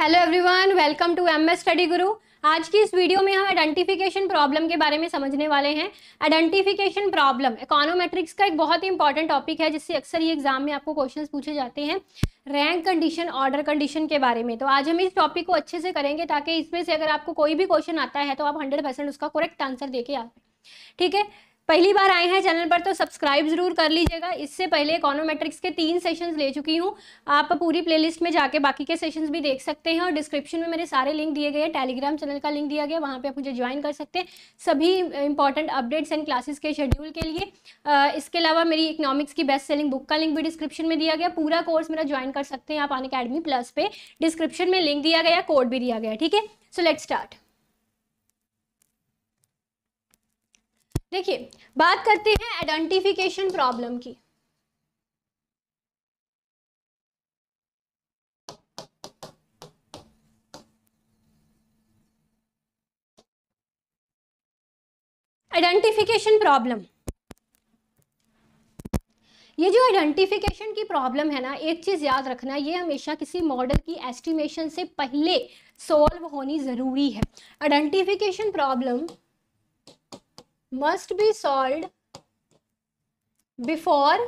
hello everyone welcome to M S study Guru आज की इस वीडियो में हम आइडेंटिफिकेशन प्रॉब्लम के बारे में समझने वाले हैं आइडेंटिफिकेशन प्रॉब्लम इकोनोमेट्रिक्स का एक बहुत ही इंपॉर्टेंट टॉपिक है जिससे अक्सर ये एग्जाम में आपको क्वेश्चंस पूछे जाते हैं रैंक कंडीशन ऑर्डर कंडीशन के बारे में तो आज हम इस टॉपिक को अच्छे से करेंगे ताकि इसमें से अगर आपको कोई भी क्वेश्चन आता है तो आप हंड्रेड उसका करेक्ट आंसर दे के आ ठीक है पहली बार आए हैं चैनल पर तो सब्सक्राइब ज़रूर कर लीजिएगा इससे पहले इकोनोमेट्रिक्स के तीन सेशंस ले चुकी हूँ आप पूरी प्लेलिस्ट में जाके बाकी के सेशंस भी देख सकते हैं और डिस्क्रिप्शन में मेरे सारे लिंक दिए गए हैं टेलीग्राम चैनल का लिंक दिया गया वहाँ पे आप मुझे ज्वाइन कर सकते हैं सभी इंपॉर्टेंट अपडेट्स एंड क्लासेस के शेड्यूल के लिए आ, इसके अलावा मेरी इकोनॉमिक्स की बेस्ट सेलिंग बुक का लिंक भी डिस्क्रिप्शन में दिया गया पूरा कोर्स मेरा ज्वाइन कर सकते हैं आप अन अकेडमी प्लस पे डिस्क्रिप्शन में लिंक दिया गया कोड भी दिया गया ठीक है सो लेट स्टार्ट देखिए बात करते हैं आइडेंटिफिकेशन प्रॉब्लम की आइडेंटिफिकेशन प्रॉब्लम ये जो आइडेंटिफिकेशन की प्रॉब्लम है ना एक चीज़ याद रखना ये हमेशा किसी मॉडल की एस्टिमेशन से पहले सॉल्व होनी ज़रूरी है identification problem must be solved before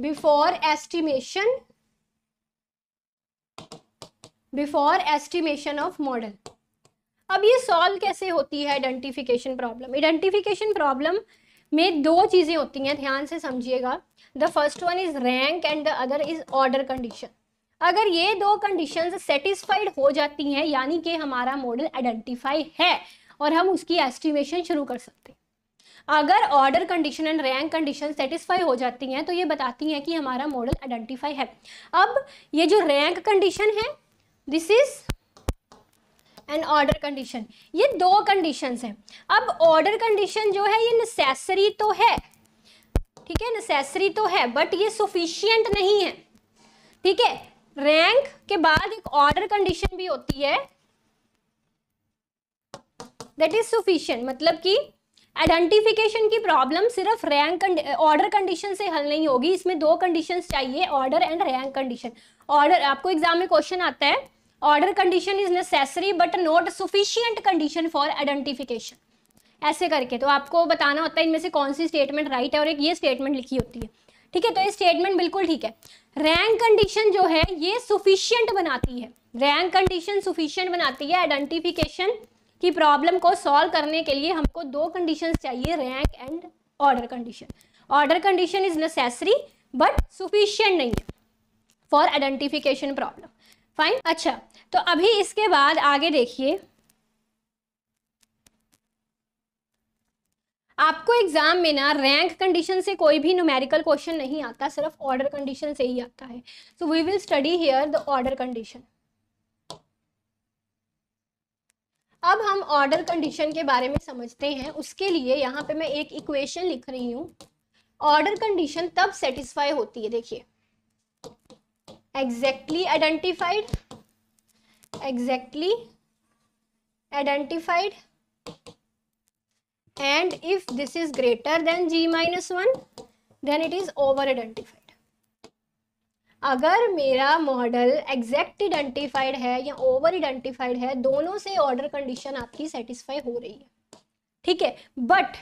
before estimation before estimation of model अब ये सॉल्व कैसे होती है आइडेंटिफिकेशन प्रॉब्लम आइडेंटिफिकेशन प्रॉब्लम में दो चीज़ें होती हैं ध्यान से समझिएगा the first one is rank and the other is order condition अगर ये दो कंडीशंस सेटिस्फाइड हो जाती हैं यानी कि हमारा मॉडल आइडेंटिफाई है और हम उसकी एस्टिमेशन शुरू कर सकते हैं अगर order condition and rank condition satisfy हो जाती हैं तो ये बताती हैं कि हमारा मॉडल आइडेंटिफाई है अब ये जो रैंक कंडीशन है this is an order condition ये दो कंडीशंस हैं अब ऑर्डर कंडीशन जो है ये नेसेसरी तो है ठीक है नेसेसरी तो है बट ये सुफिशियंट नहीं है ठीक है रैंक के बाद एक ऑर्डर कंडीशन भी होती है दैट इज सफिशियंट मतलब कि आइडेंटिफिकेशन की प्रॉब्लम सिर्फ रैंक ऑर्डर कंडीशन से हल नहीं होगी इसमें दो कंडीशन चाहिए order and rank condition order आपको एग्जाम में क्वेश्चन आता है order condition is necessary but not sufficient condition for identification ऐसे करके तो आपको बताना होता है इनमें से कौन सी स्टेटमेंट राइट है और एक ये स्टेटमेंट लिखी होती है ठीक है तो ये स्टेटमेंट बिल्कुल ठीक है रैंक कंडीशन जो है ये सुफिशियंट बनाती है रैंक कंडीशन सुफिशियंट बनाती है आइडेंटिफिकेशन कि प्रॉब्लम को सॉल्व करने के लिए हमको दो कंडीशन चाहिए rank and order condition order condition is necessary but sufficient नहीं है फॉर आइडेंटिफिकेशन प्रॉब्लम फाइन अच्छा तो अभी इसके बाद आगे देखिए आपको एग्जाम में ना रैंक कंडीशन से कोई भी न्यूमेरिकल क्वेश्चन नहीं आता सिर्फ ऑर्डर कंडीशन से ही आता है so we will study here the order condition अब हम ऑर्डर कंडीशन के बारे में समझते हैं उसके लिए यहाँ पे मैं एक इक्वेशन लिख रही हूँ ऑर्डर कंडीशन तब सेटिस्फाई होती है देखिए exactly identified exactly identified and if this is greater than G minus one then it is over identified अगर मेरा मॉडल एग्जैक्ट आइडेंटिफाइड है या ओवर आइडेंटिफाइड है दोनों से ऑर्डर कंडीशन आपकी सेटिस्फाई हो रही है ठीक है बट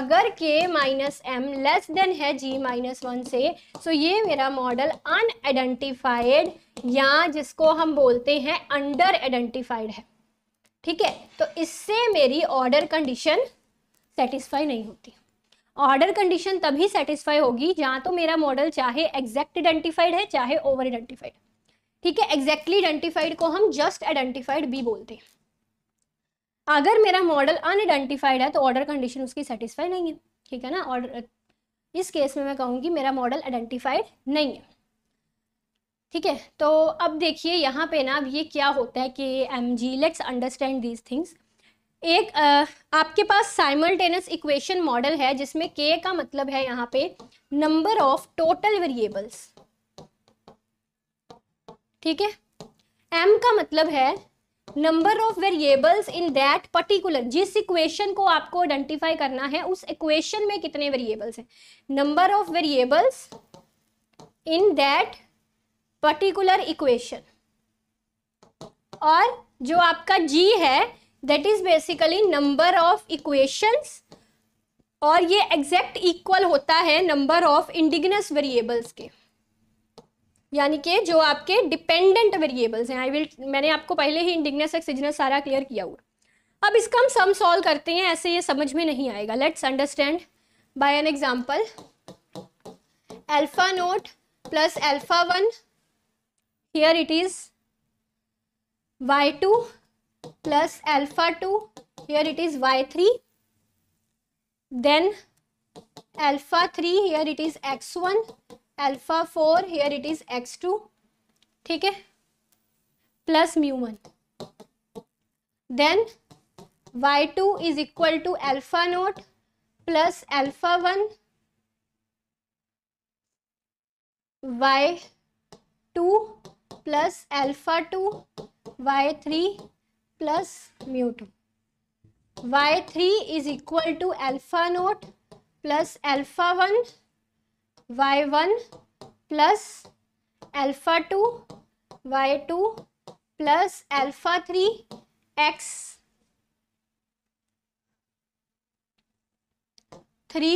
अगर के माइनस एम लेस देन है जी माइनस वन से सो तो ये मेरा मॉडल अनआइडेंटिफाइड या जिसको हम बोलते हैं अंडर आइडेंटिफाइड है ठीक है तो इससे मेरी ऑर्डर कंडीशन सेटिस्फाई नहीं होती ऑर्डर कंडीशन तभी सेटिस्फाई होगी जहाँ तो मेरा मॉडल चाहे एग्जैक्ट आइडेंटिफाइड है चाहे ओवर आइडेंटिफाइड ठीक है एग्जैक्टली आइडेंटिफाइड को हम जस्ट आइडेंटिफाइड भी बोलते हैं अगर मेरा मॉडल अनआइडेंटिफाइड है तो ऑर्डर कंडीशन उसकी सेटिस्फाई नहीं है ठीक है ना ऑर्डर इस केस में मैं कहूँगी मेरा मॉडल आइडेंटिफाइड नहीं है ठीक है तो अब देखिए यहाँ पे ना अब ये क्या होता है कि M G let's understand these things एक आ, आपके पास साइमल्टेनियस इक्वेशन मॉडल है जिसमें के का मतलब है यहाँ पे नंबर ऑफ टोटल वेरिएबल्स ठीक है एम का मतलब है number of variables in that particular जिस इक्वेशन को आपको आइडेंटिफाई करना है उस इक्वेशन में कितने वेरिएबल्स हैं number of variables in that particular equation और जो आपका जी है that is basically number of equations और ये एग्जैक्ट इक्वल होता है नंबर ऑफ इंडिगनस वेरिएबल्स के यानी कि जो आपके डिपेंडेंट वेरिएबल्स हैं आई विल मैंने आपको पहले ही इंडिगनस एक्सिजनस सारा क्लियर किया हुआ अब इसका हम सम सॉल्व करते हैं ऐसे ये समझ में नहीं आएगा let's understand by an example alpha naught plus alpha one here it is Y two plus alpha 2 here it is y3 then alpha 3 here it is x1 alpha 4 here it is x2 okay plus mu 1 then y2 is equal to alpha naught plus alpha 1 y 2 plus alpha 2 y 3 plus mu two Y three is equal to alpha naught plus alpha one Y one plus alpha two Y two plus alpha three X three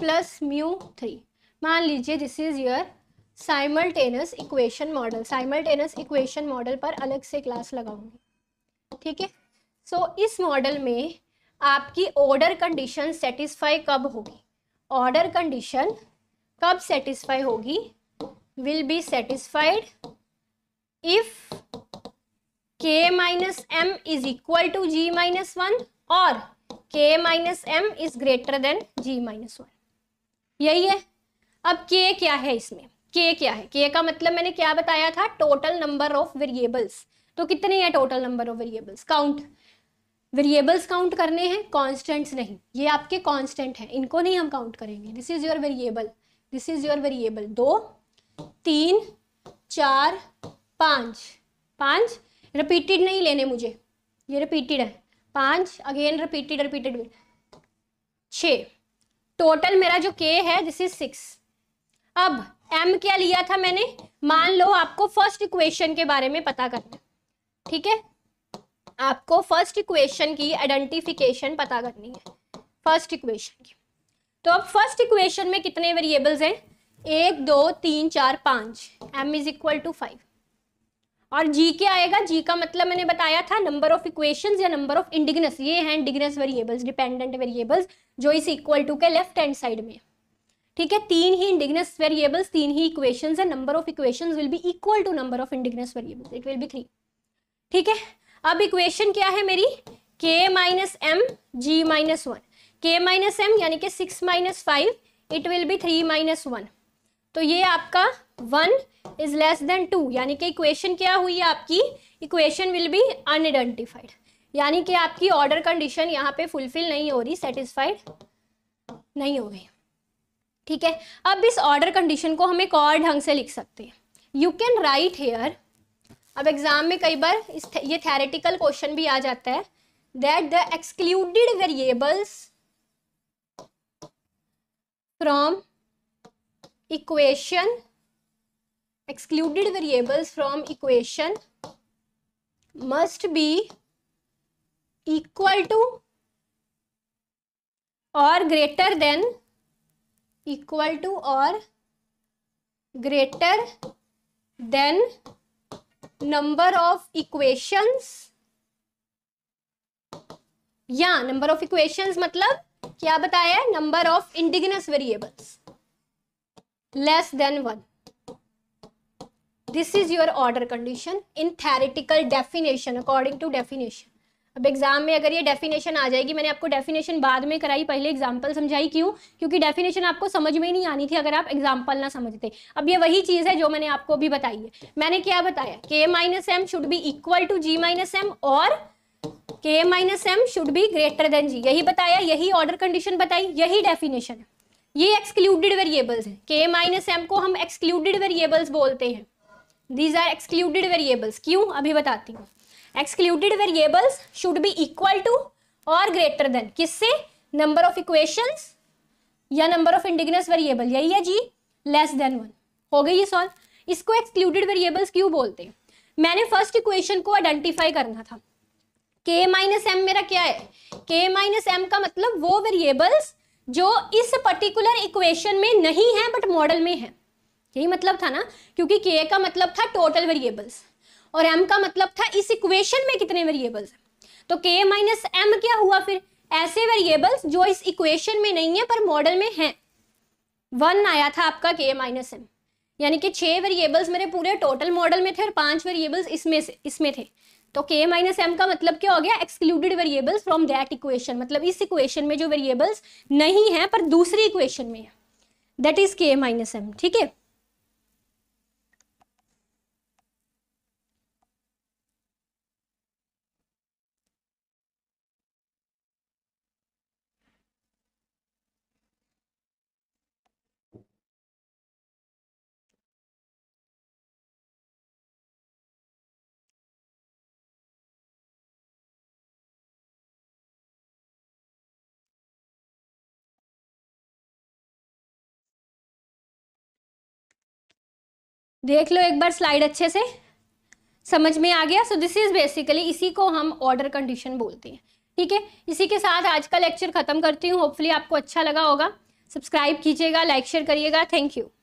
plus mu three मान लीजिए this is your simultaneous equation model simultaneous equation model पर अलग से class लगाऊंगी ठीक है सो इस model में आपकी ऑर्डर कंडीशन सेटिस्फाई कब होगी ऑर्डर कंडीशन कब सेटिस्फाई होगी will be satisfied if K minus M is equal to G minus one और K minus M is greater than G minus one यही है अब के क्या है इसमें के क्या है के का मतलब मैंने क्या बताया था टोटल नंबर ऑफ वेरिएबल्स तो कितने हैं total number of variables count variables count करने हैं कॉन्स्टेंट्स नहीं ये आपके कॉन्स्टेंट हैं इनको नहीं हम काउंट करेंगे this is your variable this is your variable दो तीन चार पाँच पाँच रिपीटेड नहीं लेने मुझे ये रिपीटेड है पाँच अगेन रिपीटेड रिपीटेड छ टोटल मेरा जो के है दिस इज सिक्स अब एम क्या लिया था मैंने मान लो आपको फर्स्ट इक्वेशन के बारे में पता करना ठीक है आपको फर्स्ट इक्वेशन की आइडेंटिफिकेशन पता करनी है फर्स्ट इक्वेशन की तो अब फर्स्ट इक्वेशन में कितने वेरिएबल्स हैं एक दो तीन चार पाँच M is equal to five और जी के आएगा जी का मतलब मैंने बताया था नंबर ऑफ इक्वेशंस या नंबर ऑफ इंडिग्नस ये हैं इंडिग्नस वेरिएबल्स डिपेंडेंट वेरिएबल्स जो इस इक्वल टू के लेफ्ट हैंड साइड में ठीक है तीन ही इंडिग्नस वेरिएबल्स तीन ही इक्वेशंस है number of equations will be equal to number of endogenous variables it will be three ठीक है अब इक्वेशन क्या है मेरी K minus M G minus one K minus M यानी कि six minus five it will be three minus one तो ये आपका one is less than two यानी कि इक्वेशन क्या हुई आपकी इक्वेशन विल बी अनआइडेंटिफाइड यानी कि आपकी ऑर्डर कंडीशन यहाँ पे फुलफिल नहीं हो रही सेटिस्फाइड नहीं हो गई ठीक है अब इस ऑर्डर कंडीशन को हम एक और ढंग से लिख सकते हैं यू कैन राइट हेयर अब एग्जाम में कई बार इस थे, ये थेरेटिकल क्वेश्चन भी आ जाता है that the excluded variables from equation excluded variables from equation must be equal to और ग्रेटर देन इक्वल टू और greater than number of equations या नंबर ऑफ इक्वेशंस मतलब क्या बताया number of endogenous variables less than one this is your order condition in theoretical definition according to definition अब exam में अगर ये definition आ जाएगी मैंने आपको डेफिनेशन बाद में कराई पहले एग्जाम्पल समझाई क्यों क्योंकि डेफिनेशन आपको समझ में नहीं आनी थी अगर आप एग्जाम्पल ना समझते अब ये वही चीज़ है जो मैंने आपको अभी बताई है मैंने क्या बताया K minus M should be equal to G minus M और K minus M should be greater than G यही बताया यही ऑर्डर कंडीशन बताई यही डेफिनेशन है ये एक्सक्लूडेड वेरिएबल्स है के माइनस एम को हम एक्सक्लूडेड वेरिएबल्स बोलते हैं दीज आर एक्सक्लूडेड वेरिएबल्स क्यों अभी बताती हूँ excluded variables should be equal to और ग्रेटर देन किससे नंबर ऑफ इक्वेशंस या नंबर ऑफ इंडिगनस वेरिएबल यही है जी लेस देन वन हो गई ये सॉल्व इसको एक्सक्लूडेड वेरिएबल्स क्यों बोलते हैं मैंने फर्स्ट इक्वेशन को आइडेंटिफाई करना था के माइनस एम मेरा क्या है के माइनस एम का मतलब वो वेरिएबल्स जो इस पर्टिकुलर इक्वेशन में नहीं है बट मॉडल में है यही मतलब था ना क्योंकि के का मतलब था टोटल वेरिएबल्स और m का मतलब था इस इक्वेशन में कितने वेरिएबल्स हैं तो k माइनस एम क्या हुआ फिर ऐसे वेरिएबल्स जो इस इक्वेशन में नहीं है पर मॉडल में हैं वन आया था आपका के माइनस एम यानी कि छः वेरिएबल्स मेरे पूरे टोटल मॉडल में थे और पांच वेरिएबल्स इसमें से इसमें थे तो के माइनस एम का मतलब क्या हो गया excluded variables from that equation मतलब इस इक्वेशन में जो वेरिएबल्स नहीं है पर दूसरी इक्वेशन में है that is K minus M ठीक है देख लो एक बार स्लाइड अच्छे से समझ में आ गया सो दिस इज़ बेसिकली इसी को हम ऑर्डर कंडीशन बोलते हैं ठीक है इसी के साथ आज का लेक्चर ख़त्म करती हूँ होपफुली आपको अच्छा लगा होगा सब्सक्राइब कीजिएगा लाइक शेयर करिएगा थैंक यू